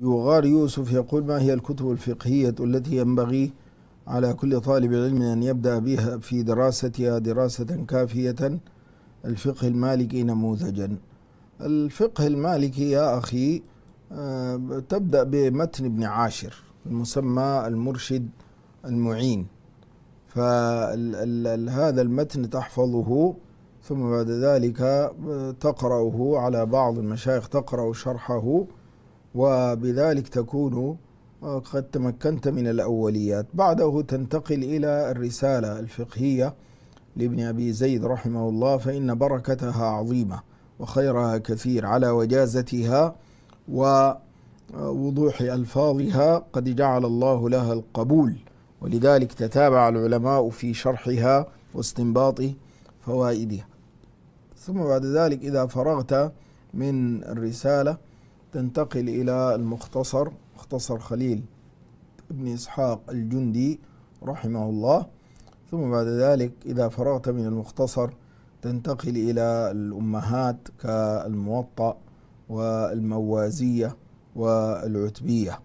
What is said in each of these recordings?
يغار يوسف يقول ما هي الكتب الفقهية التي ينبغي على كل طالب علم أن يبدأ بها في دراستها دراسة كافية الفقه المالكي نموذجا الفقه المالكي يا أخي آه، تبدأ بمتن ابن عاشر المسمى المرشد المعين فهذا المتن تحفظه ثم بعد ذلك آه، تقرأه على بعض المشايخ تقرأ شرحه وبذلك تكون قد تمكنت من الأوليات بعده تنتقل إلى الرسالة الفقهية لابن أبي زيد رحمه الله فإن بركتها عظيمة وخيرها كثير على وجازتها ووضوح ألفاظها قد جعل الله لها القبول ولذلك تتابع العلماء في شرحها واستنباط فوائدها ثم بعد ذلك إذا فرغت من الرسالة تنتقل إلى المختصر مختصر خليل بن إسحاق الجندي رحمه الله ثم بعد ذلك إذا فرغت من المختصر تنتقل إلى الأمهات كالموطأ والموازية والعتبية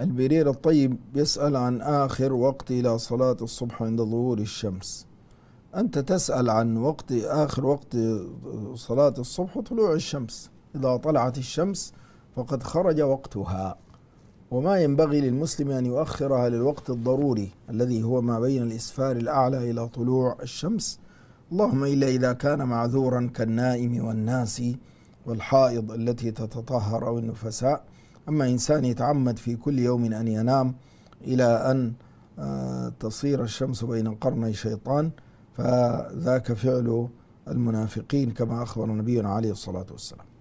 البرير الطيب يسأل عن آخر وقت إلى صلاة الصبح عند ظهور الشمس أنت تسأل عن وقت آخر وقت صلاة الصبح وطلوع الشمس إذا طلعت الشمس فقد خرج وقتها وما ينبغي للمسلم أن يؤخرها للوقت الضروري الذي هو ما بين الإسفار الأعلى إلى طلوع الشمس اللهم إلا إذا كان معذورا كالنائم والناس والحائض التي تتطهر أو النفساء أما إنسان يتعمد في كل يوم أن ينام إلى أن آه، تصير الشمس بين قرني شيطان فذاك فعل المنافقين كما أخبر نبينا عليه الصلاة والسلام